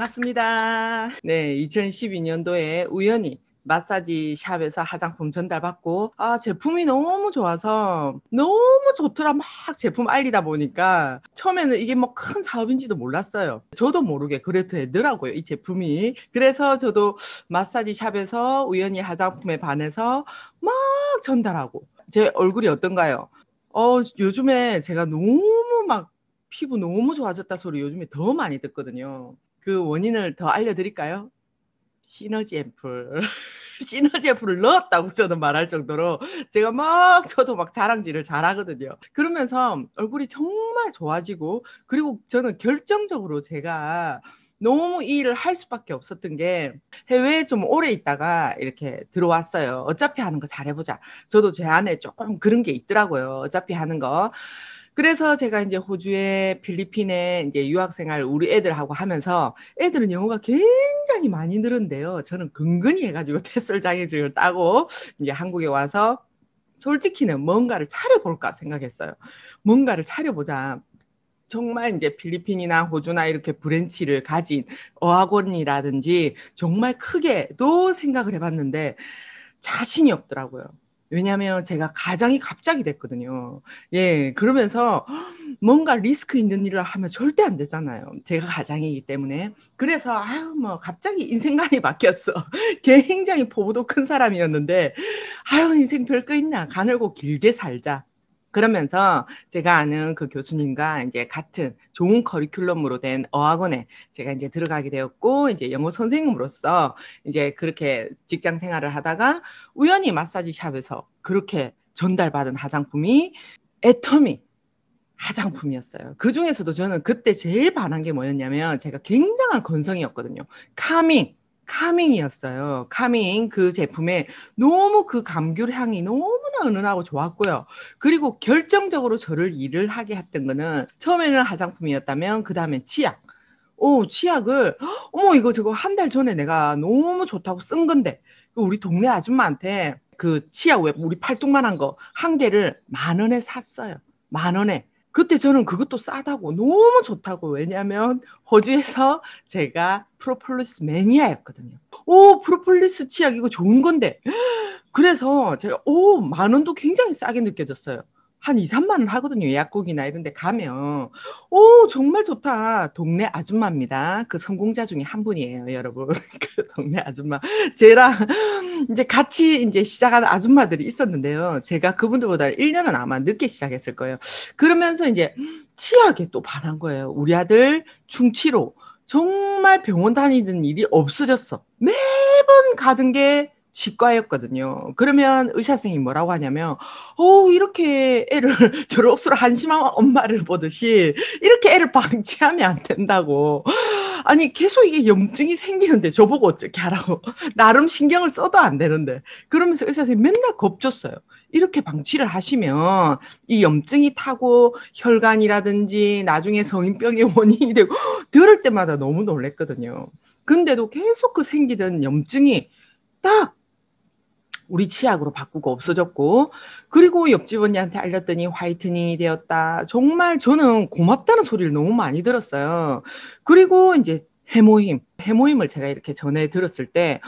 반갑습니다. 네, 2012년도에 우연히 마사지 샵에서 화장품 전달받고 아 제품이 너무 좋아서 너무 좋더라 막 제품 알리다 보니까 처음에는 이게 뭐 큰 사업인지도 몰랐어요 저도 모르게 그랬더라고요 이 제품이 그래서 저도 마사지 샵에서 우연히 화장품에 반해서 막 전달하고 제 얼굴이 어떤가요? 어 요즘에 제가 너무 막 피부 너무 좋아졌다 소리 요즘에 더 많이 듣거든요. 그 원인을 더 알려드릴까요? 시너지 앰플. 시너지 앰플을 넣었다고 저는 말할 정도로 제가 막 저도 막 자랑질을 잘하거든요. 그러면서 얼굴이 정말 좋아지고 그리고 저는 결정적으로 제가 너무 이 일을 할 수밖에 없었던 게 해외에 좀 오래 있다가 이렇게 들어왔어요. 어차피 하는 거 잘해보자. 저도 제 안에 조금 그런 게 있더라고요. 어차피 하는 거. 그래서 제가 이제 호주에 필리핀에 이제 유학생활 우리 애들하고 하면서 애들은 영어가 굉장히 많이 늘었는데요 저는 근근히 해가지고 테슬장애증을 따고 이제 한국에 와서 솔직히는 뭔가를 차려볼까 생각했어요. 뭔가를 차려보자. 정말 이제 필리핀이나 호주나 이렇게 브랜치를 가진 어학원이라든지 정말 크게도 생각을 해봤는데 자신이 없더라고요. 왜냐하면 제가 가장이 갑자기 됐거든요. 예, 그러면서 뭔가 리스크 있는 일을 하면 절대 안 되잖아요. 제가 가장이기 때문에. 그래서 아유 뭐 갑자기 인생관이 바뀌었어. 굉장히 보도 큰 사람이었는데 아유 인생 별거 있나 가늘고 길게 살자. 그러면서 제가 아는 그 교수님과 이제 같은 좋은 커리큘럼으로 된 어학원에 제가 이제 들어가게 되었고 이제 영어 선생님으로서 이제 그렇게 직장 생활을 하다가 우연히 마사지 샵에서 그렇게 전달받은 화장품이 애터미 화장품이었어요. 그 중에서도 저는 그때 제일 반한 게 뭐였냐면 제가 굉장한 건성이었거든요. 카밍 카밍이었어요. 카밍 그 제품에 너무 그 감귤 향이 너무 은은하고 좋았고요. 그리고 결정적으로 저를 일을 하게 했던 거는 처음에는 화장품이었다면 그 다음엔 치약. 오, 치약을 어머 이거 저거 한 달 전에 내가 너무 좋다고 쓴 건데 우리 동네 아줌마한테 그 치약 왜 우리 팔뚝만한 거 한 개를 만 원에 샀어요. 만 원에. 그때 저는 그것도 싸다고 너무 좋다고 왜냐하면 호주에서 제가 프로폴리스 매니아였거든요. 오 프로폴리스 치약 이거 좋은 건데 그래서 제가 오, 만 원도 굉장히 싸게 느껴졌어요. 한 2, 3만 원 하거든요. 약국이나 이런 데 가면. 오, 정말 좋다. 동네 아줌마입니다. 그 성공자 중에 한 분이에요, 여러분. 그 동네 아줌마. 제랑 이제 같이 이제 시작한 아줌마들이 있었는데요. 제가 그분들보다 1년은 아마 늦게 시작했을 거예요. 그러면서 이제 치약에 또 반한 거예요. 우리 아들 중치로 정말 병원 다니던 일이 없어졌어. 매번 가던 게 치과였거든요. 그러면 의사 선생님이 뭐라고 하냐면, 어 이렇게 애를 저를 억수로 한심한 엄마를 보듯이 이렇게 애를 방치하면 안 된다고. 아니 계속 이게 염증이 생기는데 저보고 어떻게 하라고 나름 신경을 써도 안 되는데 그러면서 의사 선생님 맨날 겁줬어요. 이렇게 방치를 하시면 이 염증이 타고 혈관이라든지 나중에 성인병의 원인이 되고 들을 때마다 너무 놀랬거든요. 근데도 계속 그 생기던 염증이 딱 우리 치약으로 바꾸고 없어졌고 그리고 옆집 언니한테 알렸더니 화이트닝이 되었다. 정말 저는 고맙다는 소리를 너무 많이 들었어요. 그리고 이제 해모임, 해모임을 제가 이렇게 전해 들었을 때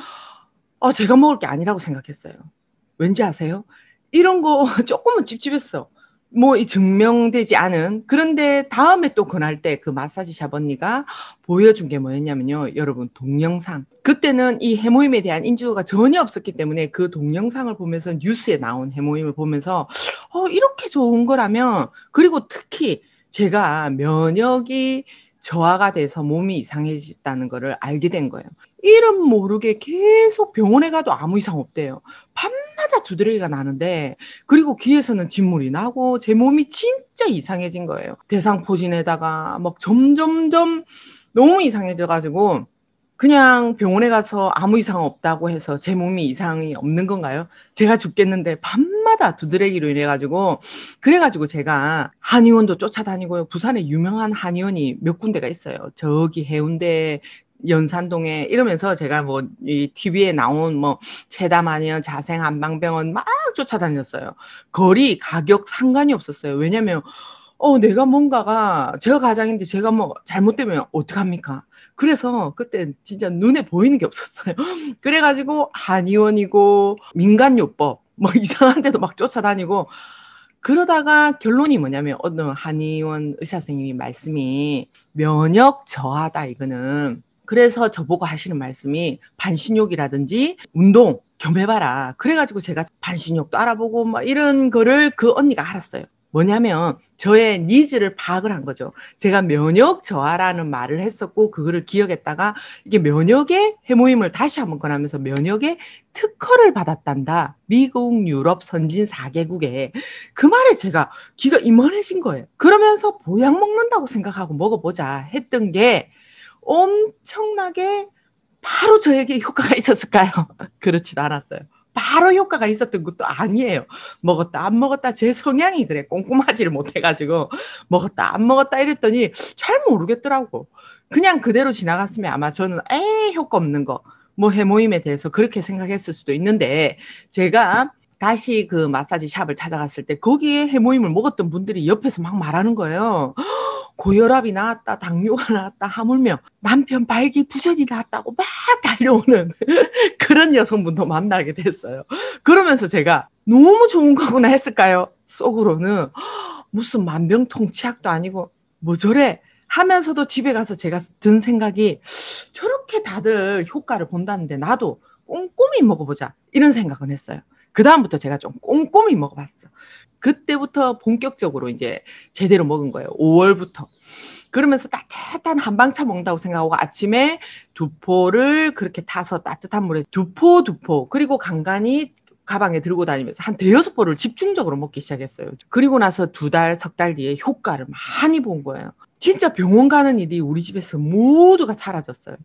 아, 제가 먹을 게 아니라고 생각했어요. 왠지 아세요? 이런 거 조금은 찝찝했어. 뭐이 증명되지 않은 그런데 다음에 또 그날 때 그 마사지 샵 언니가 보여준 게 뭐였냐면요 여러분 동영상 그때는 이 해모임에 대한 인지도가 전혀 없었기 때문에 그 동영상을 보면서 뉴스에 나온 해모임을 보면서 어 이렇게 좋은 거라면 그리고 특히 제가 면역이 저하가 돼서 몸이 이상해졌다는 거를 알게 된 거예요. 이름 모르게 계속 병원에 가도 아무 이상 없대요. 밤마다 두드러기가 나는데 그리고 귀에서는 진물이 나고 제 몸이 진짜 이상해진 거예요. 대상포진에다가 막 점점점 너무 이상해져 가지고 그냥 병원에 가서 아무 이상 없다고 해서 제 몸이 이상이 없는 건가요? 제가 죽겠는데 밤마다 두드러기로 인해 가지고 그래 가지고 제가 한의원도 쫓아다니고요. 부산에 유명한 한의원이 몇 군데가 있어요. 저기 해운대 에 연산동에 이러면서 제가 뭐 이 TV에 나온 뭐체다아니면 자생 안방병원막 쫓아다녔어요. 거리 가격 상관이 없었어요. 왜냐면 어 내가 뭔가가 제가 가장인데 제가 뭐 잘못되면 어떡합니까? 그래서 그때 진짜 눈에 보이는 게 없었어요. 그래가지고 한의원이고 민간요법 뭐 이상한 데도 막 쫓아다니고 그러다가 결론이 뭐냐면 어느 한의원 의사 선생님이 말씀이 면역 저하다 이거는 그래서 저보고 하시는 말씀이 반신욕이라든지 운동 겸해봐라. 그래가지고 제가 반신욕도 알아보고 막 뭐 이런 거를 그 언니가 알았어요. 뭐냐면 저의 니즈를 파악을 한 거죠. 제가 면역 저하라는 말을 했었고 그거를 기억했다가 이게 면역의 해모임을 다시 한번 권하면서 면역의 특허를 받았단다. 미국, 유럽 선진 4개국에 그 말에 제가 귀가 이만해진 거예요. 그러면서 보약 먹는다고 생각하고 먹어보자 했던 게 엄청나게 바로 저에게 효과가 있었을까요? 그렇진 않았어요. 바로 효과가 있었던 것도 아니에요. 먹었다, 안 먹었다, 제 성향이 그래. 꼼꼼하지를 못해가지고, 먹었다, 안 먹었다 이랬더니 잘 모르겠더라고. 그냥 그대로 지나갔으면 아마 저는 에 효과 없는 거, 뭐 해모임에 대해서 그렇게 생각했을 수도 있는데, 제가 다시 그 마사지 샵을 찾아갔을 때 거기에 해모임을 먹었던 분들이 옆에서 막 말하는 거예요. 고혈압이 나왔다, 당뇨가 나왔다, 하물며 남편 발기 부전이 나왔다고 막 달려오는 그런 여성분도 만나게 됐어요. 그러면서 제가 너무 좋은 거구나 했을까요? 속으로는 무슨 만병통치약도 아니고 뭐 저래 하면서도 집에 가서 제가 든 생각이 저렇게 다들 효과를 본다는데 나도 꼼꼼히 먹어보자 이런 생각은 했어요. 그 다음부터 제가 좀 꼼꼼히 먹어봤어. 그때부터 본격적으로 이제 제대로 먹은 거예요. 5월부터. 그러면서 따뜻한 한방차 먹는다고 생각하고 아침에 두포를 그렇게 타서 따뜻한 물에 두포 두포 그리고 간간히 가방에 들고 다니면서 한 대여섯 포를 집중적으로 먹기 시작했어요. 그리고 나서 두 달, 석 달 뒤에 효과를 많이 본 거예요. 진짜 병원 가는 일이 우리 집에서 모두가 사라졌어요.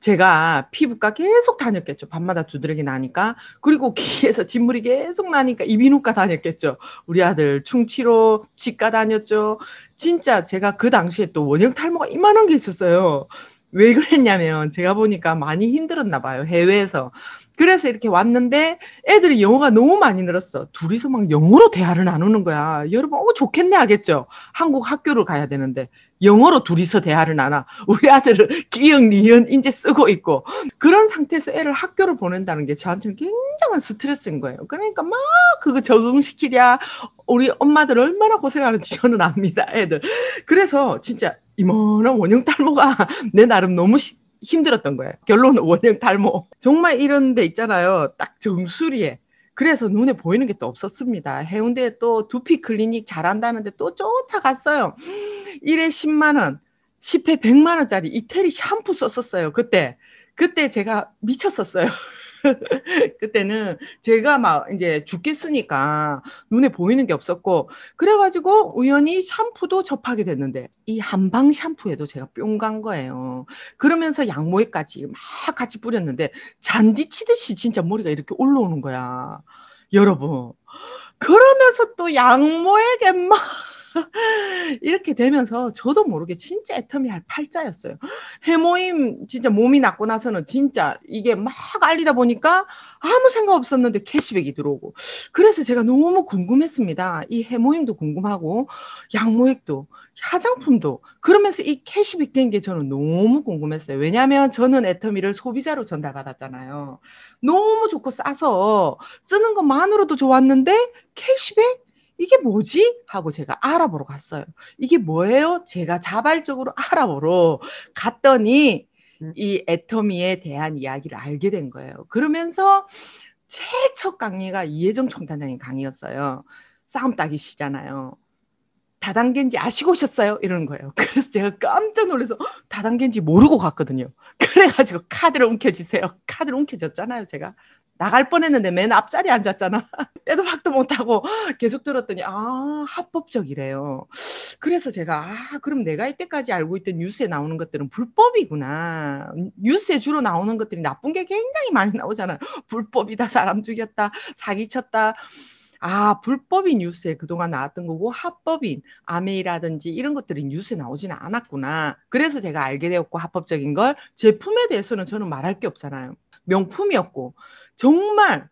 제가 피부과 계속 다녔겠죠. 밤마다 두드러기 나니까. 그리고 귀에서 진물이 계속 나니까 이비인후과 다녔겠죠. 우리 아들 충치로 치과 다녔죠. 진짜 제가 그 당시에 또 원형 탈모가 이만한 게 있었어요. 왜 그랬냐면 제가 보니까 많이 힘들었나 봐요. 해외에서. 그래서 이렇게 왔는데 애들이 영어가 너무 많이 늘었어. 둘이서 막 영어로 대화를 나누는 거야. 여러분, 어, 좋겠네 하겠죠. 한국 학교를 가야 되는데 영어로 둘이서 대화를 나눠. 우리 아들을 기역, 니은 이제 쓰고 있고 그런 상태에서 애를 학교를 보낸다는 게 저한테는 굉장한 스트레스인 거예요. 그러니까 막 그거 적응시키랴 우리 엄마들 얼마나 고생하는지 저는 압니다, 애들. 그래서 진짜 이만한 원형 탈모가 내 나름 너무 힘들었던 거예요. 결론은 원형 탈모. 정말 이런 데 있잖아요. 딱 정수리에. 그래서 눈에 보이는 게 또 없었습니다. 해운대에 또 두피 클리닉 잘한다는데 또 쫓아갔어요. 1회 10만 원, 10회 100만 원짜리 이태리 샴푸 썼었어요. 그때. 그때 제가 미쳤었어요. 그때는 제가 막 이제 죽겠으니까 눈에 보이는 게 없었고 그래가지고 우연히 샴푸도 접하게 됐는데 이 한방 샴푸에도 제가 뿅 간 거예요. 그러면서 양모에까지 막 같이 뿌렸는데 잔디 치듯이 진짜 머리가 이렇게 올라오는 거야. 여러분. 그러면서 또 양모에게 막 이렇게 되면서 저도 모르게 진짜 애터미 할 팔자였어요. 해모임 진짜 몸이 낫고 나서는 진짜 이게 막 알리다 보니까 아무 생각 없었는데 캐시백이 들어오고 그래서 제가 너무 궁금했습니다. 이 해모임도 궁금하고 양모액도 화장품도 그러면서 이 캐시백 된 게 저는 너무 궁금했어요. 왜냐하면 저는 애터미를 소비자로 전달받았잖아요. 너무 좋고 싸서 쓰는 것만으로도 좋았는데 캐시백 이게 뭐지? 하고 제가 알아보러 갔어요. 이게 뭐예요? 제가 자발적으로 알아보러 갔더니 음. 이 애터미에 대한 이야기를 알게 된 거예요. 그러면서 제일 첫 강의가 이혜정 총단장님 강의였어요. 싸움 따기시잖아요. 다단계인지 아시고 오셨어요? 이러는 거예요. 그래서 제가 깜짝 놀라서 다단계인지 모르고 갔거든요. 그래가지고 카드를 움켜쥐세요. 카드를 움켜쥐잖아요 제가. 나갈 뻔했는데 맨 앞자리에 앉았잖아. 빼도 박도 못하고 계속 들었더니 아 합법적이래요. 그래서 제가 아 그럼 내가 이때까지 알고 있던 뉴스에 나오는 것들은 불법이구나. 뉴스에 주로 나오는 것들이 나쁜 게 굉장히 많이 나오잖아요. 불법이다, 사람 죽였다, 사기쳤다. 아, 불법인 뉴스에 그동안 나왔던 거고 합법인 아메이라든지 이런 것들이 뉴스에 나오지는 않았구나. 그래서 제가 알게 되었고 합법적인 걸 제품에 대해서는 저는 말할 게 없잖아요. 명품이었고 정말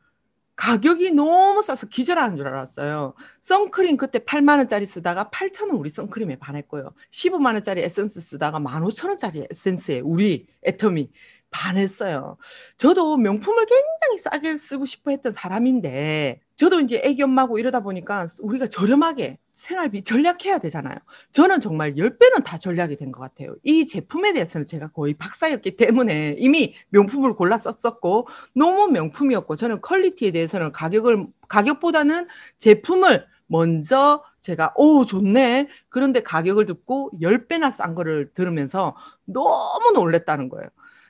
가격이 너무 싸서 기절하는 줄 알았어요. 선크림 그때 8만 원짜리 쓰다가 8천 원 우리 선크림에 반했고요. 15만 원짜리 에센스 쓰다가 15,000원짜리 에센스에 우리 애터미 반했어요. 저도 명품을 굉장히 싸게 쓰고 싶어 했던 사람인데, 저도 이제 애기 엄마고 이러다 보니까 우리가 저렴하게 생활비 절약해야 되잖아요. 저는 정말 10배는 다 절약이 된 것 같아요. 이 제품에 대해서는 제가 거의 박사였기 때문에 이미 명품을 골라 썼었고, 너무 명품이었고, 저는 퀄리티에 대해서는 가격을, 가격보다는 제품을 먼저 제가 오 좋네 그런데 가격을 듣고 10배나 싼 거를 들으면서 너무 놀랬다는 거예요.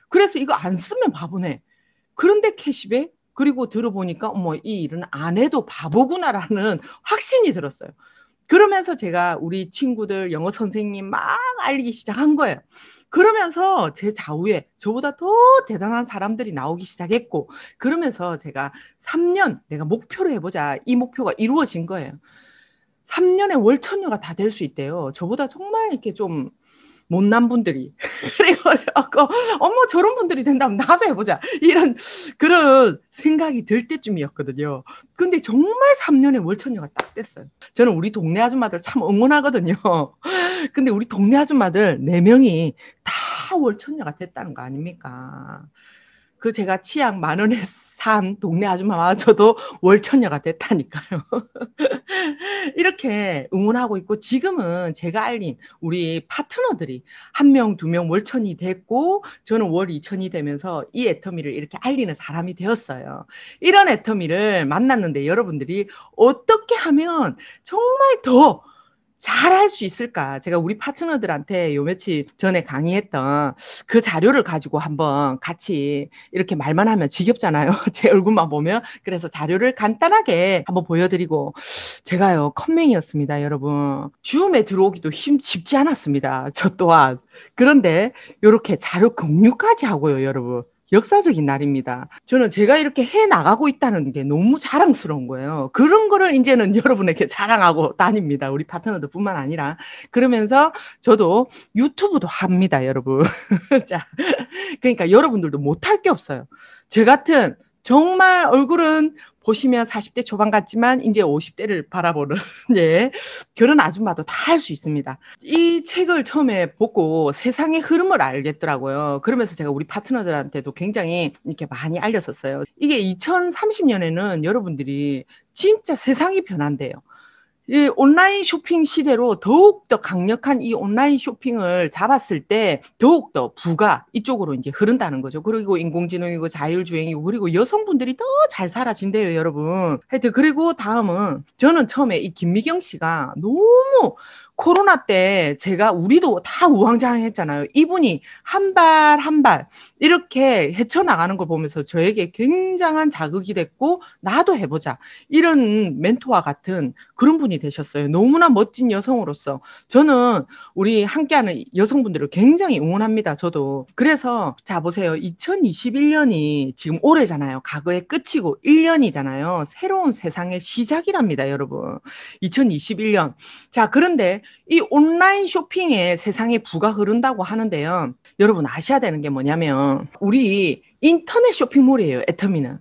그래서 이거 안 쓰면 바보네. 그런데 캐시백 그리고 들어보니까 어머 이 일은 안 해도 바보구나라는 확신이 들었어요. 그러면서 제가 우리 친구들 영어 선생님 막 알리기 시작한 거예요. 그러면서 제 좌우에 저보다 더 대단한 사람들이 나오기 시작했고 그러면서 제가 3년 내가 목표로 해보자 이 목표가 이루어진 거예요. 3년에 월천녀가 다 될 수 있대요. 저보다 정말 이렇게 좀 못난 분들이 그리고 자꾸 어머 저런 분들이 된다면 나도 해보자 이런 그런 생각이 들 때쯤이었거든요. 근데 정말 3년에 월천녀가딱 됐어요. 저는 우리 동네 아줌마들 참 응원하거든요. 근데 우리 동네 아줌마들 4명이 다월천녀가 됐다는 거 아닙니까? 그 제가 치약 만 원에 산 동네 아줌마와 저도 월천녀가 됐다니까요. 이렇게 응원하고 있고 지금은 제가 알린 우리 파트너들이 한 명, 두 명 월천이 됐고 저는 월 2천이 되면서 이 애터미를 이렇게 알리는 사람이 되었어요. 이런 애터미를 만났는데 여러분들이 어떻게 하면 정말 더 잘할 수 있을까? 제가 우리 파트너들한테 요 며칠 전에 강의했던 그 자료를 가지고 한번 같이 이렇게 말만 하면 지겹잖아요. 제 얼굴만 보면. 그래서 자료를 간단하게 한번 보여드리고 제가요, 컴맹이었습니다, 여러분. 줌에 들어오기도 힘집지 않았습니다. 저 또한. 그런데 이렇게 자료 공유까지 하고요, 여러분. 역사적인 날입니다. 저는 제가 이렇게 해 나가고 있다는 게 너무 자랑스러운 거예요. 그런 거를 이제는 여러분에게 자랑하고 다닙니다. 우리 파트너들 뿐만 아니라. 그러면서 저도 유튜브도 합니다, 여러분. 자, 그러니까 여러분들도 못할 게 없어요. 제 같은 정말 얼굴은 보시면 40대 초반 같지만 이제 50대를 바라보는 예, 결혼 아줌마도 다 할 수 있습니다. 이 책을 처음에 보고 세상의 흐름을 알겠더라고요. 그러면서 제가 우리 파트너들한테도 굉장히 이렇게 많이 알렸었어요. 이게 2030년에는 여러분들이 진짜 세상이 변한대요. 이 온라인 쇼핑 시대로 더욱더 강력한 이 온라인 쇼핑을 잡았을 때 더욱더 부가 이쪽으로 이제 흐른다는 거죠. 그리고 인공지능이고 자율주행이고 그리고 여성분들이 더 잘 사라진대요, 여러분. 하여튼 그리고 다음은 저는 처음에 이 김미경 씨가 너무 코로나 때 제가 우리도 다 우왕좌왕했잖아요. 이분이 한 발 한발 한발 이렇게 헤쳐나가는 걸 보면서 저에게 굉장한 자극이 됐고, 나도 해보자. 이런 멘토와 같은 그런 분이 되셨어요. 너무나 멋진 여성으로서. 저는 우리 함께하는 여성분들을 굉장히 응원합니다. 저도. 그래서, 자, 보세요. 2021년이 지금 올해잖아요. 과거의 끝이고 1년이잖아요. 새로운 세상의 시작이랍니다, 여러분. 2021년. 자, 그런데 이 온라인 쇼핑에 세상에 부가 흐른다고 하는데요. 여러분 아셔야 되는 게 뭐냐면 우리 인터넷 쇼핑몰이에요. 애터미는.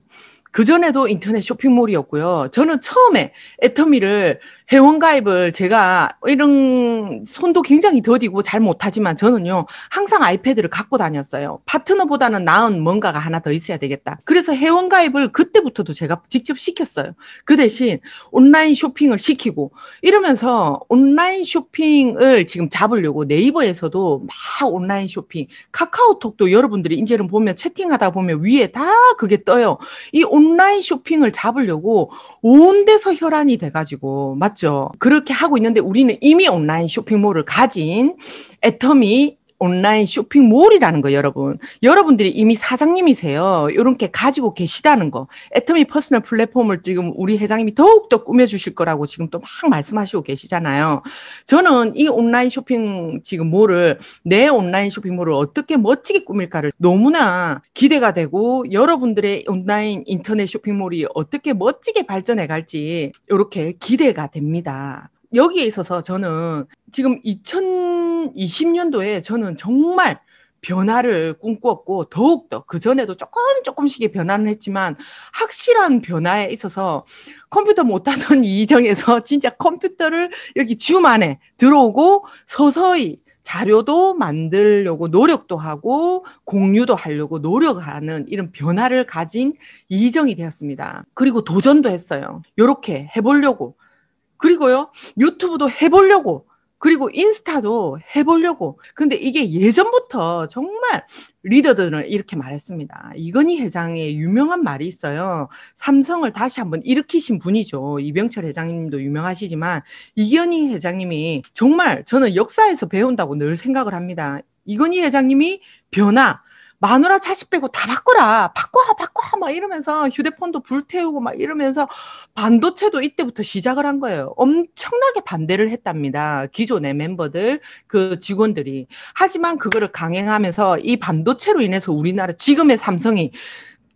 그전에도 인터넷 쇼핑몰이었고요. 저는 처음에 애터미를 회원가입을 제가 이런 손도 굉장히 더디고 잘 못하지만 저는요 항상 아이패드를 갖고 다녔어요 파트너보다는 나은 뭔가가 하나 더 있어야 되겠다 그래서 회원가입을 그때부터도 제가 직접 시켰어요 그 대신 온라인 쇼핑을 시키고 이러면서 온라인 쇼핑을 지금 잡으려고 네이버에서도 막 온라인 쇼핑 카카오톡도 여러분들이 이제는 보면 채팅하다 보면 위에 다 그게 떠요 이 온라인 쇼핑을 잡으려고 온 데서 혈안이 돼가지고 맞 맞죠. 그렇게 하고 있는데 우리는 이미 온라인 쇼핑몰을 가진 애텀이 온라인 쇼핑몰이라는 거 여러분. 여러분들이 이미 사장님이세요. 이렇게 가지고 계시다는 거. 애터미 퍼스널 플랫폼을 지금 우리 회장님이 더욱더 꾸며주실 거라고 지금 또 막 말씀하시고 계시잖아요. 저는 이 온라인 쇼핑 지금 몰을 내 온라인 쇼핑몰을 어떻게 멋지게 꾸밀까를 너무나 기대가 되고 여러분들의 온라인 인터넷 쇼핑몰이 어떻게 멋지게 발전해 갈지 이렇게 기대가 됩니다. 여기에 있어서 저는 지금 2000 2020년도에 저는 정말 변화를 꿈꾸었고 더욱더 그 전에도 조금 조금씩의 변화는 했지만 확실한 변화에 있어서 컴퓨터 못하던 이정에서 진짜 컴퓨터를 여기 주만에 들어오고 서서히 자료도 만들려고 노력도 하고 공유도 하려고 노력하는 이런 변화를 가진 이정이 되었습니다. 그리고 도전도 했어요. 이렇게 해보려고 그리고요 유튜브도 해보려고 그리고 인스타도 해보려고. 근데 이게 예전부터 정말 리더들은 이렇게 말했습니다. 이건희 회장의 유명한 말이 있어요. 삼성을 다시 한번 일으키신 분이죠. 이병철 회장님도 유명하시지만 이건희 회장님이 정말 저는 역사에서 배운다고 늘 생각을 합니다. 이건희 회장님이 변화, 마누라 자식 빼고 다 바꿔라. 바꿔, 바꿔. 막 이러면서 휴대폰도 불태우고 막 이러면서 반도체도 이때부터 시작을 한 거예요. 엄청나게 반대를 했답니다. 기존의 멤버들, 그 직원들이. 하지만 그거를 강행하면서 이 반도체로 인해서 우리나라 지금의 삼성이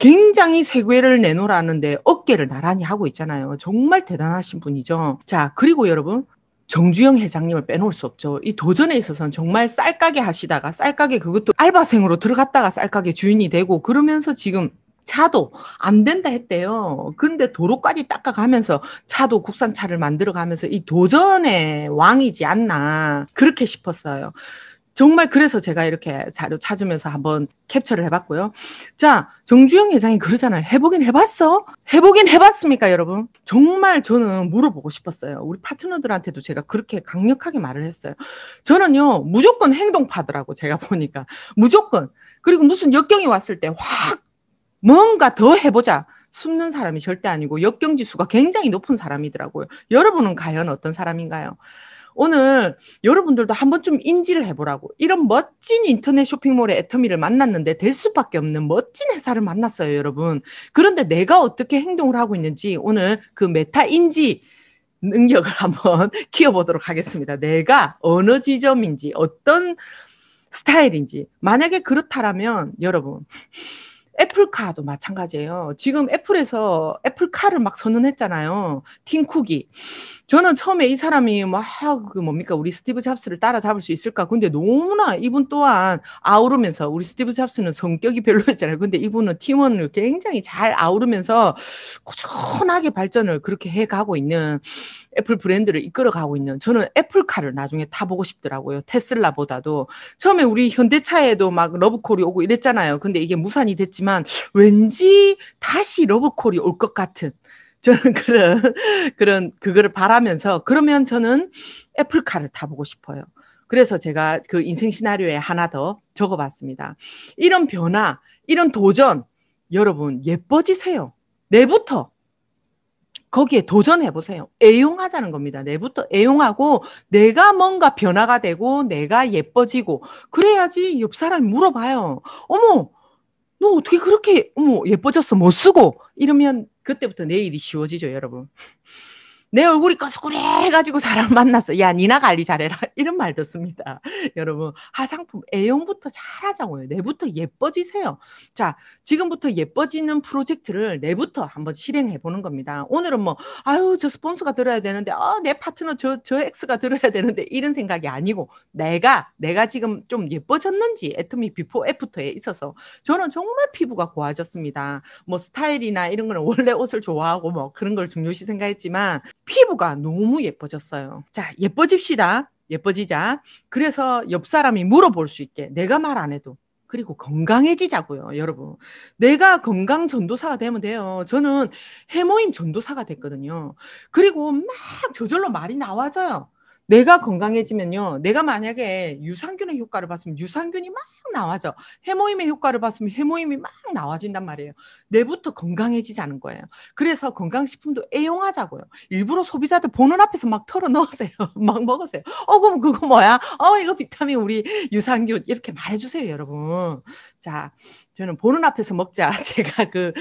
굉장히 세괴를 내놓으라는데 어깨를 나란히 하고 있잖아요. 정말 대단하신 분이죠. 자, 그리고 여러분, 정주영 회장님을 빼놓을 수 없죠. 이 도전에 있어서는 정말 쌀가게 하시다가 쌀가게 그것도 알바생으로 들어갔다가 쌀가게 주인이 되고 그러면서 지금 차도 안 된다 했대요. 근데 도로까지 닦아가면서 차도 국산차를 만들어가면서 이 도전의 왕이지 않나 그렇게 싶었어요. 정말 그래서 제가 이렇게 자료 찾으면서 한번 캡처를 해봤고요. 자, 정주영 회장이 그러잖아요. 해보긴 해봤어? 해보긴 해봤습니까, 여러분? 정말 저는 물어보고 싶었어요. 우리 파트너들한테도 제가 그렇게 강력하게 말을 했어요. 저는요, 무조건 행동파더라고, 제가 보니까. 무조건. 그리고 무슨 역경이 왔을 때 확 뭔가 더 해보자. 숨는 사람이 절대 아니고 역경지수가 굉장히 높은 사람이더라고요. 여러분은 과연 어떤 사람인가요? 오늘 여러분들도 한 번쯤 인지를 해보라고. 이런 멋진 인터넷 쇼핑몰의 애터미를 만났는데 될 수밖에 없는 멋진 회사를 만났어요, 여러분. 그런데 내가 어떻게 행동을 하고 있는지 오늘 그 메타 인지 능력을 한번 키워보도록 하겠습니다. 내가 어느 지점인지, 어떤 스타일인지. 만약에 그렇다라면 여러분, 애플카도 마찬가지예요. 지금 애플에서 애플카를 막 선언했잖아요. 팀쿡이. 저는 처음에 이 사람이 막그 뭡니까 우리 스티브 잡스를 따라잡을 수 있을까 근데 너무나 이분 또한 아우르면서 우리 스티브 잡스는 성격이 별로였잖아요 근데 이분은 팀원을 굉장히 잘 아우르면서 꾸준하게 발전을 그렇게 해가고 있는 애플 브랜드를 이끌어가고 있는 저는 애플카를 나중에 타보고 싶더라고요 테슬라보다도 처음에 우리 현대차에도 막 러브콜이 오고 이랬잖아요 근데 이게 무산이 됐지만 왠지 다시 러브콜이 올 것 같은 저는 그런 그런 그거를 바라면서 그러면 저는 애플카를 타보고 싶어요. 그래서 제가 그 인생 시나리오에 하나 더 적어봤습니다. 이런 변화, 이런 도전, 여러분 예뻐지세요. 내부터 거기에 도전해보세요. 애용하자는 겁니다. 내부터 애용하고 내가 뭔가 변화가 되고 내가 예뻐지고 그래야지 옆 사람이 물어봐요. 어머, 너 어떻게 그렇게 어머 예뻐졌어 못 뭐 쓰고 이러면 그때부터 내일이 쉬워지죠, 여러분. 내 얼굴이 거스구해가지고 사람 만났어. 야, 니나 관리 잘해라. 이런 말도씁니다 여러분, 화장품 아, 애용부터 잘하자고요. 내부터 예뻐지세요. 자, 지금부터 예뻐지는 프로젝트를 내부터 한번 실행해 보는 겁니다. 오늘은 뭐, 아유, 저 스폰서가 들어야 되는데, 아, 내 파트너 저, 저 X가 들어야 되는데, 이런 생각이 아니고, 내가, 내가 지금 좀 예뻐졌는지, 애터미 비포 애프터에 있어서, 저는 정말 피부가 고와졌습니다. 뭐, 스타일이나 이런 거는 원래 옷을 좋아하고 뭐, 그런 걸 중요시 생각했지만, 피부가 너무 예뻐졌어요. 자, 예뻐집시다. 예뻐지자. 그래서 옆 사람이 물어볼 수 있게 내가 말 안 해도 그리고 건강해지자고요, 여러분. 내가 건강 전도사가 되면 돼요. 저는 해모임 전도사가 됐거든요. 그리고 막 저절로 말이 나와져요. 내가 건강해지면요. 내가 만약에 유산균의 효과를 봤으면 유산균이 막 나와져. 해모임의 효과를 봤으면 해모임이 막 나와진단 말이에요. 내부터 건강해지자는 거예요. 그래서 건강식품도 애용하자고요. 일부러 소비자들 보는 앞에서 막 털어 넣으세요. 막 먹으세요. 어, 그럼 그거 뭐야? 어, 이거 비타민 우리 유산균. 이렇게 말해주세요, 여러분. 자, 저는 보는 앞에서 먹자. 제가 그,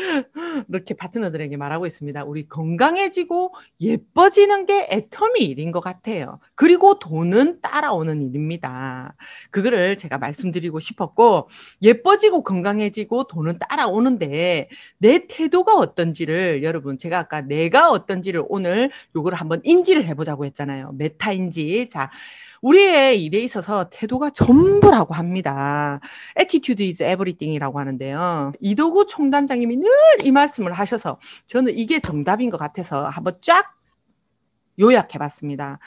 이렇게 파트너들에게 말하고 있습니다. 우리 건강해지고 예뻐지는 게 애터미 일인 것 같아요. 그리고 돈은 따라오는 일입니다. 그거를 제가 말씀드리고 싶어요. 싶었고 예뻐지고 건강해지고 돈은 따라오는데 내 태도가 어떤지를 여러분 제가 아까 내가 어떤지를 오늘 요걸 한번 인지를 해보자고 했잖아요. 메타 인지. 자, 우리의 일에 있어서 태도가 전부라고 합니다. attitude is everything이라고 하는데요. 이도구 총단장님이 늘 이 말씀을 하셔서 저는 이게 정답인 것 같아서 한번 쫙 요약해봤습니다.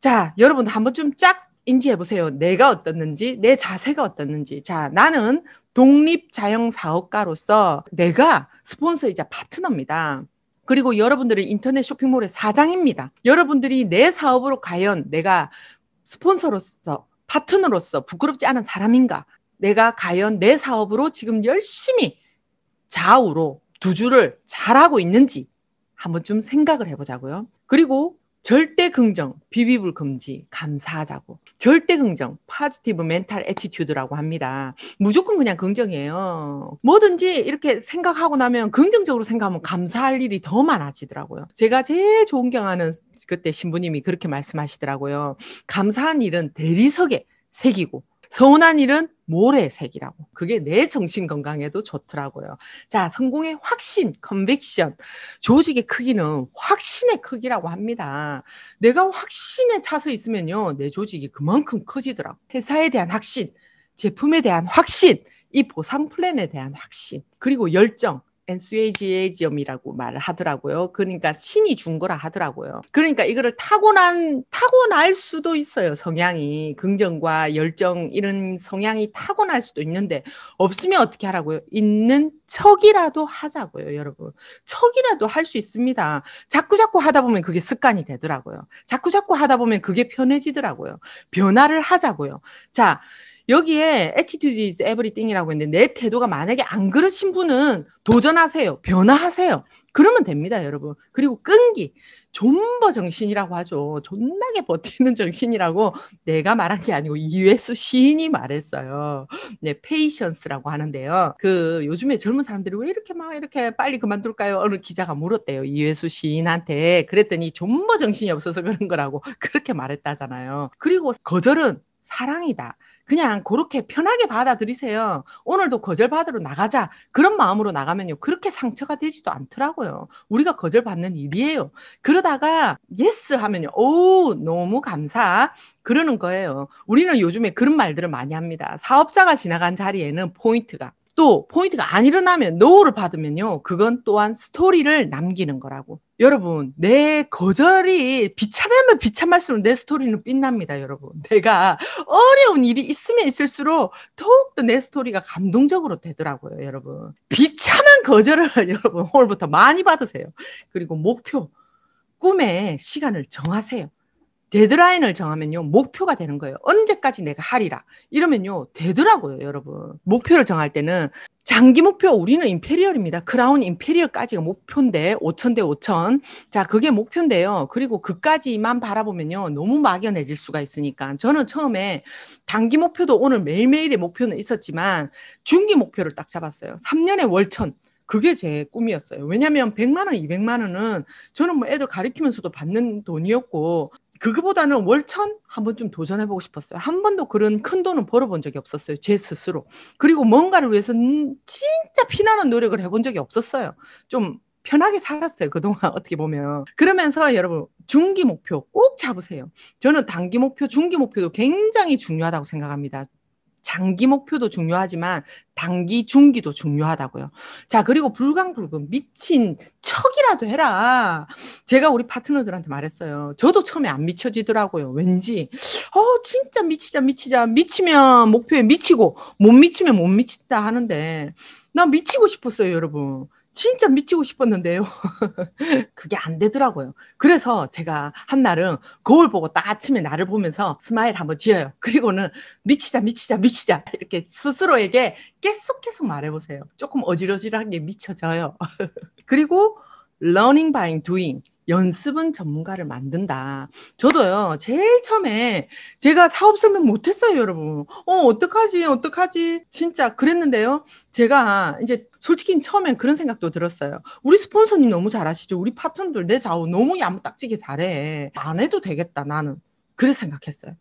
자, 여러분 한번 좀쫙 인지해 보세요. 내가 어떻는지, 내 자세가 어떻는지. 자, 나는 독립 자영 사업가로서 내가 스폰서이자 파트너입니다. 그리고 여러분들은 인터넷 쇼핑몰의 사장입니다. 여러분들이 내 사업으로 과연 내가 스폰서로서 파트너로서 부끄럽지 않은 사람인가? 내가 과연 내 사업으로 지금 열심히 좌우로 두 줄을 잘하고 있는지 한번좀 생각을 해보자고요. 그리고 절대 긍정, 비비불 금지, 감사하자고. 절대 긍정, 파지티브 멘탈 에티튜드라고 합니다. 무조건 그냥 긍정이에요. 뭐든지 이렇게 생각하고 나면 긍정적으로 생각하면 감사할 일이 더 많아지더라고요. 제가 제일 존경하는 그때 신부님이 그렇게 말씀하시더라고요. 감사한 일은 대리석에 새기고 서운한 일은 모래색이라고. 그게 내 정신 건강에도 좋더라고요. 자, 성공의 확신, 컨빅션. 조직의 크기는 확신의 크기라고 합니다. 내가 확신에 차서 있으면요. 내 조직이 그만큼 커지더라고. 회사에 대한 확신, 제품에 대한 확신, 이 보상 플랜에 대한 확신, 그리고 열정, 엔수에지에지엄이라고 말을 하더라고요. 그러니까 신이 준 거라 하더라고요. 그러니까 이거를 타고난 타고날 수도 있어요. 성향이 긍정과 열정 이런 성향이 타고날 수도 있는데 없으면 어떻게 하라고요? 있는 척이라도 하자고요, 여러분. 척이라도 할 수 있습니다. 자꾸 자꾸 하다 보면 그게 습관이 되더라고요. 자꾸 자꾸 하다 보면 그게 편해지더라고요. 변화를 하자고요. 자, 여기에 attitude is everything이라고 했는데 내 태도가 만약에 안 그러신 분은 도전하세요. 변화하세요. 그러면 됩니다, 여러분. 그리고 끈기. 존버 정신이라고 하죠. 존나게 버티는 정신이라고 내가 말한 게 아니고 이회수 시인이 말했어요. 네, 페이션스라고 하는데요. 그 요즘에 젊은 사람들이 왜 이렇게 막 이렇게 빨리 그만둘까요? 어느 기자가 물었대요. 이회수 시인한테. 그랬더니 존버 정신이 없어서 그런 거라고 그렇게 말했다잖아요. 그리고 거절은 사랑이다. 그냥 그렇게 편하게 받아들이세요. 오늘도 거절받으러 나가자. 그런 마음으로 나가면요. 그렇게 상처가 되지도 않더라고요. 우리가 거절받는 일이에요. 그러다가 예스 하면요. 오, 너무 감사. 그러는 거예요. 우리는 요즘에 그런 말들을 많이 합니다. 사업자가 지나간 자리에는 포인트가 또 포인트가 안 일어나면 노를 받으면요. 그건 또한 스토리를 남기는 거라고. 여러분, 내 거절이 비참하면 비참할수록 내 스토리는 빛납니다, 여러분. 내가 어려운 일이 있으면 있을수록 더욱더 내 스토리가 감동적으로 되더라고요, 여러분. 비참한 거절을 여러분 오늘부터 많이 받으세요. 그리고 목표, 꿈에 시간을 정하세요. 데드라인을 정하면요 목표가 되는 거예요. 언제까지 내가 하리라 이러면요 되더라고요, 여러분. 목표를 정할 때는 장기 목표 우리는 임페리얼입니다. 크라운 임페리얼까지가 목표인데 5천 대 5천. 자, 그게 목표인데요. 그리고 그까지만 바라보면요. 너무 막연해질 수가 있으니까. 저는 처음에 단기 목표도 오늘 매일매일의 목표는 있었지만 중기 목표를 딱 잡았어요. 3년에 월천. 그게 제 꿈이었어요. 왜냐하면 100만 원, 200만 원은 저는 뭐 애들 가르치면서도 받는 돈이었고 그거보다는 월천 한번 좀 도전해보고 싶었어요. 한 번도 그런 큰 돈은 벌어본 적이 없었어요. 제 스스로. 그리고 뭔가를 위해서 음, 진짜 피나는 노력을 해본 적이 없었어요. 좀 편하게 살았어요. 그동안 어떻게 보면. 그러면서 여러분, 중기 목표 꼭 잡으세요. 저는 단기 목표, 중기 목표도 굉장히 중요하다고 생각합니다. 장기 목표도 중요하지만 단기, 중기도 중요하다고요. 자, 그리고 불강불금, 미친 척이라도 해라. 제가 우리 파트너들한테 말했어요. 저도 처음에 안 미쳐지더라고요. 왠지, 어, 진짜 미치자, 미치자. 미치면 목표에 미치고, 못 미치면 못 미친다 하는데, 나 미치고 싶었어요, 여러분. 진짜 미치고 싶었는데요. 그게 안 되더라고요. 그래서 제가 한날은 거울 보고 딱 아침에 나를 보면서 스마일 한번 지어요. 그리고는 미치자, 미치자, 미치자. 이렇게 스스로에게 계속 계속 말해보세요. 조금 어지러지한게 미쳐져요. 그리고 learning by doing. 연습은 전문가를 만든다. 저도요, 제일 처음에 제가 사업 설명 못했어요, 여러분. 어, 어떡하지, 어떡하지. 진짜 그랬는데요. 제가 이제 솔직히 처음엔 그런 생각도 들었어요. 우리 스폰서님 너무 잘하시죠? 우리 파트너들 내 좌우 너무 야무딱지게 잘해. 안 해도 되겠다, 나는. 그래 생각했어요.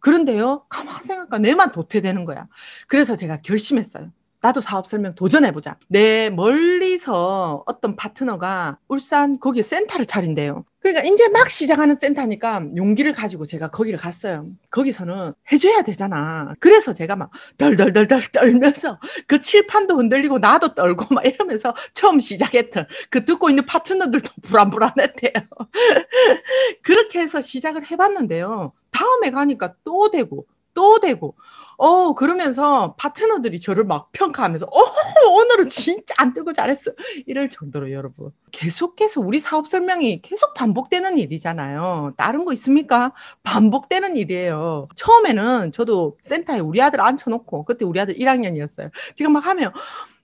그런데요, 가만 생각과 하 내만 도태되는 거야. 그래서 제가 결심했어요. 나도 사업 설명 도전해보자. 내 멀리서 어떤 파트너가 울산 거기에 센터를 차린대요. 그러니까 이제 막 시작하는 센터니까 용기를 가지고 제가 거기를 갔어요. 거기서는 해줘야 되잖아. 그래서 제가 막 덜덜덜덜 떨면서 그 칠판도 흔들리고 나도 떨고 막 이러면서 처음 시작했던 그 듣고 있는 파트너들도 불안불안했대요. 그렇게 해서 시작을 해봤는데요. 다음에 가니까 또 되고 또 되고 어, 그러면서 파트너들이 저를 막 평가하면서, 어, 오늘은 진짜 안 뜨고 잘했어. 이럴 정도로 여러분. 계속해서 우리 사업 설명이 계속 반복되는 일이잖아요. 다른 거 있습니까? 반복되는 일이에요. 처음에는 저도 센터에 우리 아들 앉혀놓고, 그때 우리 아들 1학년이었어요. 지금 막 하면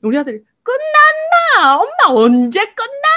우리 아들이 끝났나? 엄마 언제 끝나?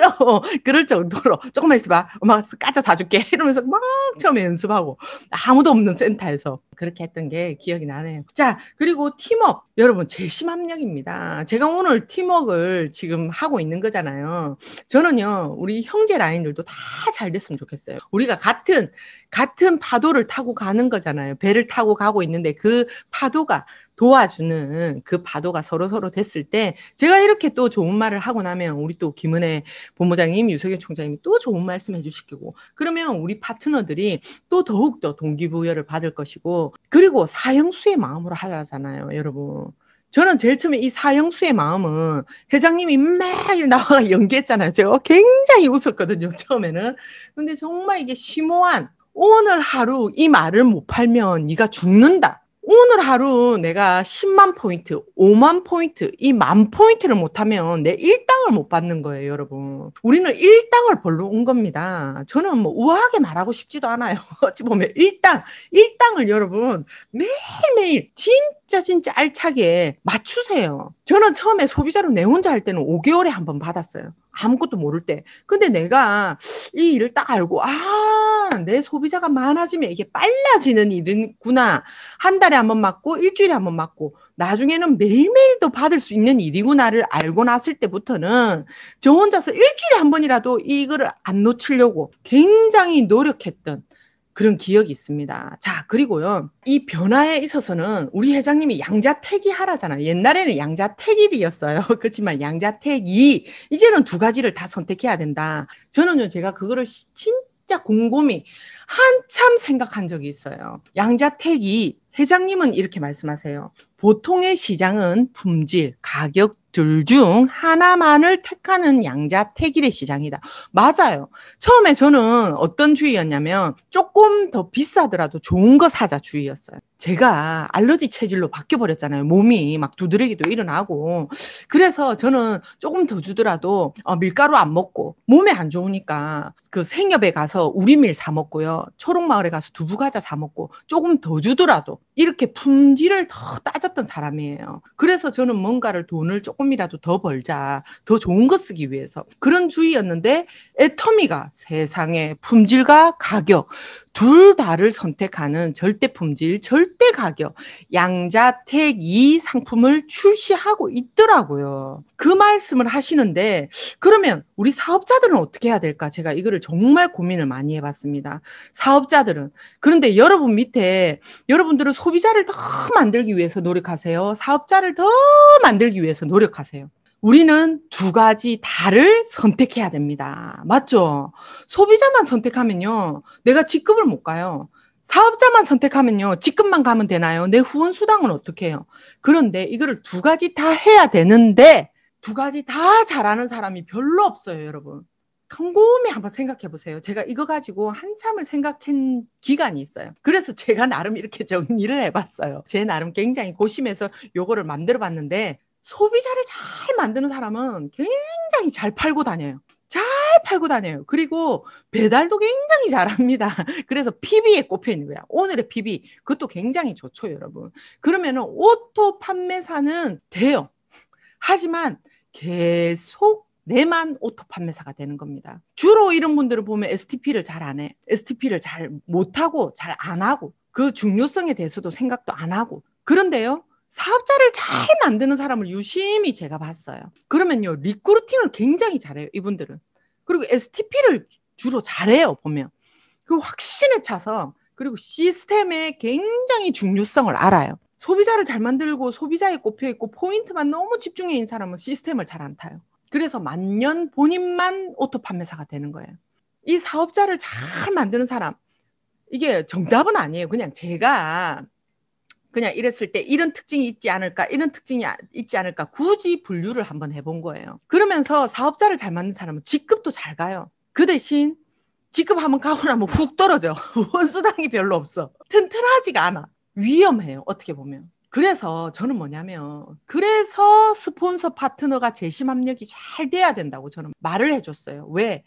라고 그럴 정도로 조금만 있어봐 엄마가 까자 사줄게 이러면서 막 처음에 연습하고 아무도 없는 센터에서 그렇게 했던 게 기억이 나네요 자 그리고 팀업 여러분 제심합력입니다 제가 오늘 팀워크를 지금 하고 있는 거잖아요 저는요 우리 형제 라인들도 다 잘 됐으면 좋겠어요 우리가 같은 같은 파도를 타고 가는 거잖아요. 배를 타고 가고 있는데 그 파도가 도와주는 그 파도가 서로서로 됐을 때 제가 이렇게 또 좋은 말을 하고 나면 우리 또 김은혜 본부장님, 유석열 총장님이 또 좋은 말씀 해주실 거고 그러면 우리 파트너들이 또 더욱더 동기부여를 받을 것이고 그리고 사형수의 마음으로 하잖아요. 여러분. 저는 제일 처음에 이 사형수의 마음은 회장님이 매일 나와 연기했잖아요. 제가 굉장히 웃었거든요, 처음에는. 근데 정말 이게 심오한 오늘 하루 이 말을 못 팔면 네가 죽는다. 오늘 하루 내가 10만 포인트, 5만 포인트, 이 만 포인트를 못하면 내 일당을 못 받는 거예요, 여러분. 우리는 일당을 벌러 온 겁니다. 저는 뭐 우아하게 말하고 싶지도 않아요. 어찌 보면 일당, 일당을 여러분 매일매일 진짜 진짜 알차게 맞추세요. 저는 처음에 소비자로 내 혼자 할 때는 5개월에 한 번 받았어요. 아무것도 모를 때. 근데 내가 이 일을 딱 알고, 아, 내 소비자가 많아지면 이게 빨라지는 일이구나. 한 달에 한 번 맞고, 일주일에 한 번 맞고, 나중에는 매일매일도 받을 수 있는 일이구나를 알고 났을 때부터는 저 혼자서 일주일에 한 번이라도 이거를 안 놓치려고 굉장히 노력했던 그런 기억이 있습니다. 자, 그리고요. 이 변화에 있어서는 우리 회장님이 양자택이 하라잖아요. 옛날에는 양자택일이었어요. 그렇지만 양자택이 이제는 두 가지를 다 선택해야 된다. 저는요, 제가 그거를 진짜 곰곰이 한참 생각한 적이 있어요. 양자택이 회장님은 이렇게 말씀하세요. 보통의 시장은 품질, 가격 둘중 하나만을 택하는 양자 택일의 시장이다. 맞아요. 처음에 저는 어떤 주의였냐면 조금 더 비싸더라도 좋은 거 사자 주의였어요. 제가 알러지 체질로 바뀌어 버렸잖아요. 몸이 막 두드러기도 일어나고. 그래서 저는 조금 더 주더라도 어, 밀가루 안 먹고 몸에 안 좋으니까 그생엽에 가서 우리밀 사 먹고요. 초록마을에 가서 두부 과자 사 먹고 조금 더 주더라도 이렇게 품질을 더 따졌던 사람이에요. 그래서 저는 뭔가를 돈을 조금이라도 더 벌자. 더 좋은 거 쓰기 위해서. 그런 주의였는데 애터미가 세상에 품질과 가격 둘 다를 선택하는 절대 품질, 절대 가격, 양자택 이 상품을 출시하고 있더라고요. 그 말씀을 하시는데 그러면 우리 사업자들은 어떻게 해야 될까? 제가 이거를 정말 고민을 많이 해봤습니다. 사업자들은 그런데 여러분 밑에 여러분들은 소비자를 더 만들기 위해서 노력하세요. 사업자를 더 만들기 위해서 노력하세요. 우리는 두 가지 다를 선택해야 됩니다. 맞죠? 소비자만 선택하면요. 내가 직급을 못 가요. 사업자만 선택하면요. 직급만 가면 되나요? 내 후원 수당은 어떻게 해요? 그런데 이거를 두 가지 다 해야 되는데 두 가지 다 잘하는 사람이 별로 없어요, 여러분. 곰곰이 한번 생각해 보세요. 제가 이거 가지고 한참을 생각한 기간이 있어요. 그래서 제가 나름 이렇게 정리를 해봤어요. 제 나름 굉장히 고심해서 요거를 만들어 봤는데 소비자를 잘 만드는 사람은 굉장히 잘 팔고 다녀요. 잘 팔고 다녀요. 그리고 배달도 굉장히 잘합니다. 그래서 PB에 꼽혀 있는 거야. 오늘의 PB. 그것도 굉장히 좋죠, 여러분. 그러면은 오토 판매사는 돼요. 하지만 계속 내만 오토 판매사가 되는 겁니다. 주로 이런 분들을 보면 STP를 잘 안 해. STP를 잘 못하고, 잘 안 하고, 그 중요성에 대해서도 생각도 안 하고. 그런데요, 사업자를 잘 만드는 사람을 유심히 제가 봤어요. 그러면요, 리크루팅을 굉장히 잘해요, 이분들은. 그리고 STP를 주로 잘해요, 보면. 그 확신에 차서, 그리고 시스템의 굉장히 중요성을 알아요. 소비자를 잘 만들고 소비자에 꼽혀있고 포인트만 너무 집중해 있는 사람은 시스템을 잘 안 타요. 그래서 만년 본인만 오토 판매사가 되는 거예요. 이 사업자를 잘 만드는 사람, 이게 정답은 아니에요. 그냥 제가 그냥 이랬을 때 이런 특징이 있지 않을까, 이런 특징이 아, 있지 않을까 굳이 분류를 한번 해본 거예요. 그러면서 사업자를 잘 맞는 사람은 직급도 잘 가요. 그 대신 직급 한번 가고 나면 훅 떨어져. 원수당이 별로 없어. 튼튼하지가 않아. 위험해요. 어떻게 보면. 그래서 저는 뭐냐면 그래서 스폰서 파트너가 재심 압력이잘 돼야 된다고 저는 말을 해줬어요. 왜?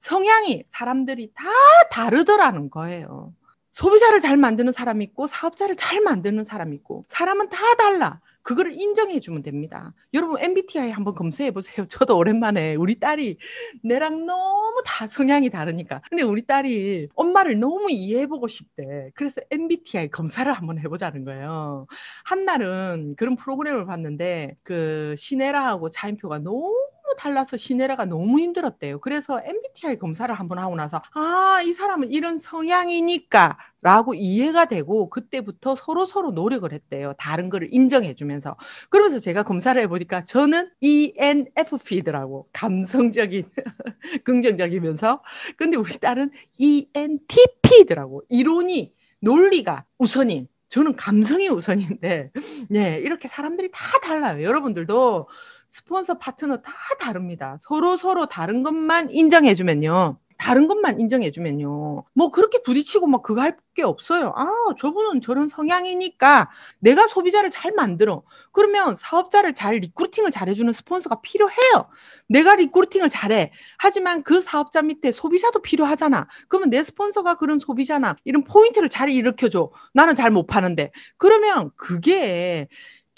성향이 사람들이 다 다르더라는 거예요. 소비자를 잘 만드는 사람이 있고 사업자를 잘 만드는 사람이 있고 사람은 다 달라. 그거를 인정해 주면 됩니다. 여러분 MBTI 한번 검색해 보세요. 저도 오랜만에 우리 딸이 내랑 너무 다 성향이 다르니까. 근데 우리 딸이 엄마를 너무 이해해 보고 싶대. 그래서 MBTI 검사를 한번 해 보자는 거예요. 한날은 그런 프로그램을 봤는데 그 시네라하고 차인표가 너무 달라서 시네라가 너무 힘들었대요. 그래서 MBTI 검사를 한번 하고 나서 아, 이 사람은 이런 성향이니까 라고 이해가 되고 그때부터 서로 서로 노력을 했대요. 다른 거를 인정해 주면서. 그러면서 제가 검사를 해 보니까 저는 ENFP더라고. 감성적인 긍정적이면서 근데 우리 딸은 ENTP더라고. 이론이 논리가 우선인 저는 감성이 우선인데, 네, 이렇게 사람들이 다 달라요. 여러분들도 스폰서 파트너 다 다릅니다. 서로 서로 다른 것만 인정해주면요. 다른 것만 인정해주면요. 뭐 그렇게 부딪히고 막 뭐 그거 할 게 없어요. 아, 저분은 저런 성향이니까 내가 소비자를 잘 만들어. 그러면 사업자를 잘 리크루팅을 잘해주는 스폰서가 필요해요. 내가 리크루팅을 잘해. 하지만 그 사업자 밑에 소비자도 필요하잖아. 그러면 내 스폰서가 그런 소비자나 이런 포인트를 잘 일으켜줘. 나는 잘 못 파는데. 그러면 그게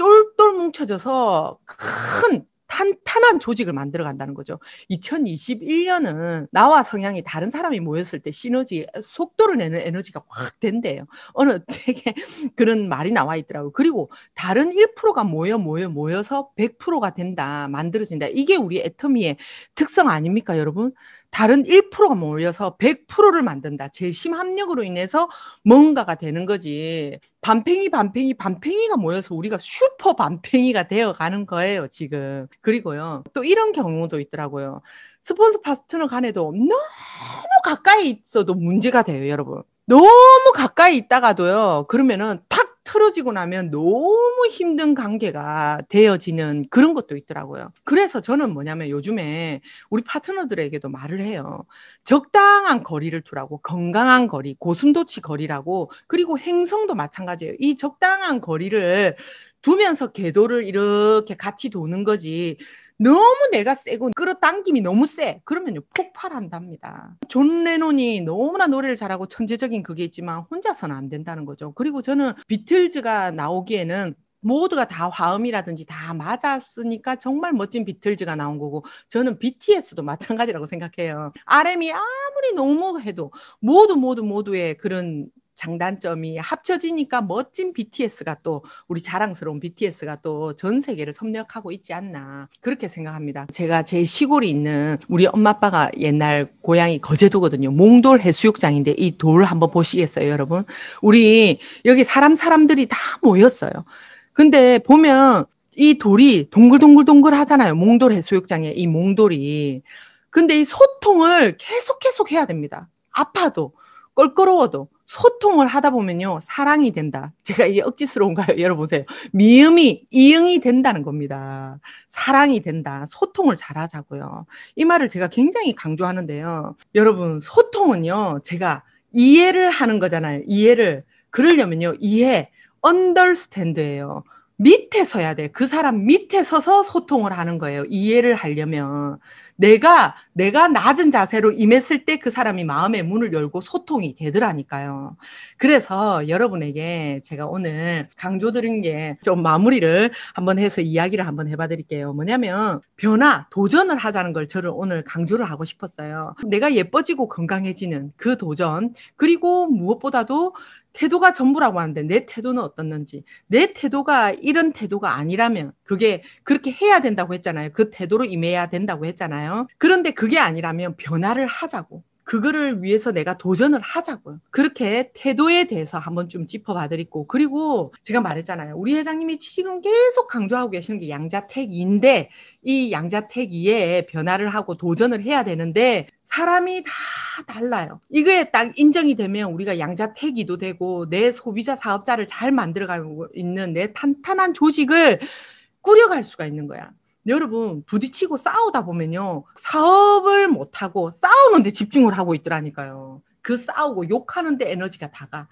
똘똘 뭉쳐져서 큰 탄탄한 조직을 만들어 간다는 거죠. 2021년은 나와 성향이 다른 사람이 모였을 때 시너지 속도를 내는 에너지가 확 된대요. 어느 책에 그런 말이 나와 있더라고요. 그리고 다른 1%가 모여 모여 모여서 100%가 된다. 만들어진다. 이게 우리 애터미의 특성 아닙니까, 여러분? 다른 1%가 모여서 100%를 만든다. 제심 합력으로 인해서 뭔가가 되는 거지. 반팽이, 반팽이, 반팽이가 모여서 우리가 슈퍼 반팽이가 되어 가는 거예요, 지금. 그리고요. 또 이런 경우도 있더라고요. 스폰서 파트너 간에도 너무 가까이 있어도 문제가 돼요, 여러분. 너무 가까이 있다가도요. 그러면은 탁 틀어지고 나면 너무 힘든 관계가 되어지는 그런 것도 있더라고요. 그래서 저는 뭐냐면 요즘에 우리 파트너들에게도 말을 해요. 적당한 거리를 두라고 건강한 거리, 고슴도치 거리라고 그리고 행성도 마찬가지예요. 이 적당한 거리를 두면서 궤도를 이렇게 같이 도는 거지. 너무 내가 세고 끌어당김이 너무 세. 그러면 폭발한답니다. 존 레논이 너무나 노래를 잘하고 천재적인 그게 있지만 혼자서는 안 된다는 거죠. 그리고 저는 비틀즈가 나오기에는 모두가 다 화음이라든지 다 맞았으니까 정말 멋진 비틀즈가 나온 거고 저는 BTS도 마찬가지라고 생각해요. RM이 아무리 너무 해도 모두 모두 모두의 그런 장단점이 합쳐지니까 멋진 BTS가 또 우리 자랑스러운 BTS가 또 전 세계를 섭렵하고 있지 않나 그렇게 생각합니다. 제가 제 시골이 있는 우리 엄마 아빠가 옛날 고향이 거제도거든요. 몽돌 해수욕장인데 이 돌 한번 보시겠어요, 여러분? 우리 여기 사람 사람들이 다 모였어요. 근데 보면 이 돌이 동글동글동글 하잖아요. 몽돌 해수욕장에 이 몽돌이. 근데 이 소통을 계속 계속 해야 됩니다. 아파도 껄끄러워도 소통을 하다 보면요, 사랑이 된다. 제가 이게 억지스러운가요? 열어보세요. 미음이 이응이 된다는 겁니다. 사랑이 된다. 소통을 잘 하자고요. 이 말을 제가 굉장히 강조하는데요. 여러분, 소통은요, 제가 이해를 하는 거잖아요. 이해를. 그러려면요, 이해, understand예요. 밑에 서야 돼. 그 사람 밑에 서서 소통을 하는 거예요. 이해를 하려면. 내가, 내가 낮은 자세로 임했을 때 그 사람이 마음의 문을 열고 소통이 되더라니까요. 그래서 여러분에게 제가 오늘 강조드린 게 좀 마무리를 한번 해서 이야기를 한번 해봐 드릴게요. 뭐냐면 변화, 도전을 하자는 걸 저를 오늘 강조를 하고 싶었어요. 내가 예뻐지고 건강해지는 그 도전, 그리고 무엇보다도 태도가 전부라고 하는데 내 태도는 어떻는지 내 태도가 이런 태도가 아니라면 그게 그렇게 해야 된다고 했잖아요. 그 태도로 임해야 된다고 했잖아요. 그런데 그게 아니라면 변화를 하자고 그거를 위해서 내가 도전을 하자고요. 그렇게 태도에 대해서 한번 좀 짚어봐 드리고 그리고 제가 말했잖아요. 우리 회장님이 지금 계속 강조하고 계시는 게 양자택인데 이 양자택이에 변화를 하고 도전을 해야 되는데 사람이 다 달라요. 이게 딱 인정이 되면 우리가 양자택이도 되고 내 소비자 사업자를 잘 만들어가고 있는 내 탄탄한 조직을 꾸려갈 수가 있는 거야. 여러분 부딪히고 싸우다 보면요 사업을 못하고 싸우는데 집중을 하고 있더라니까요 그 싸우고 욕하는데 에너지가 다가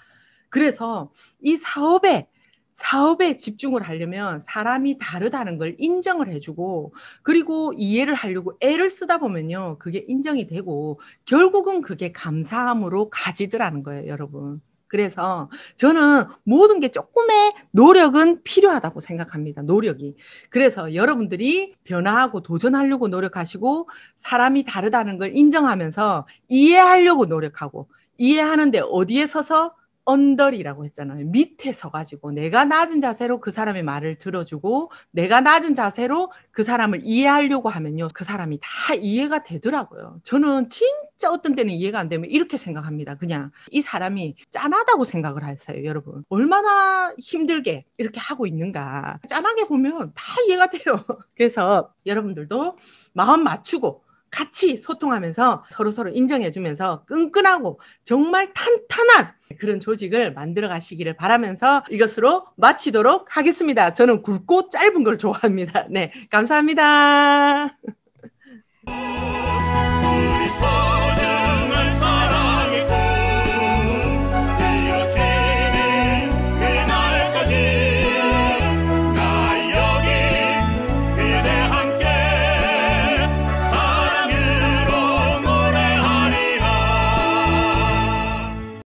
그래서 이 사업에 사업에 집중을 하려면 사람이 다르다는 걸 인정을 해주고 그리고 이해를 하려고 애를 쓰다 보면요 그게 인정이 되고 결국은 그게 감사함으로 가지더라는 거예요 여러분 그래서 저는 모든 게 조금의 노력은 필요하다고 생각합니다. 노력이. 그래서 여러분들이 변화하고 도전하려고 노력하시고 사람이 다르다는 걸 인정하면서 이해하려고 노력하고 이해하는데 어디에 서서 언더리라고 했잖아요. 밑에 서가지고 내가 낮은 자세로 그 사람의 말을 들어주고 내가 낮은 자세로 그 사람을 이해하려고 하면요. 그 사람이 다 이해가 되더라고요. 저는 진짜 어떤 때는 이해가 안 되면 이렇게 생각합니다. 그냥 이 사람이 짠하다고 생각을 하세요. 여러분. 얼마나 힘들게 이렇게 하고 있는가. 짠하게 보면 다 이해가 돼요. 그래서 여러분들도 마음 맞추고 같이 소통하면서 서로서로 인정해주면서 끈끈하고 정말 탄탄한 그런 조직을 만들어 가시기를 바라면서 이것으로 마치도록 하겠습니다. 저는 굵고 짧은 걸 좋아합니다. 네, 감사합니다.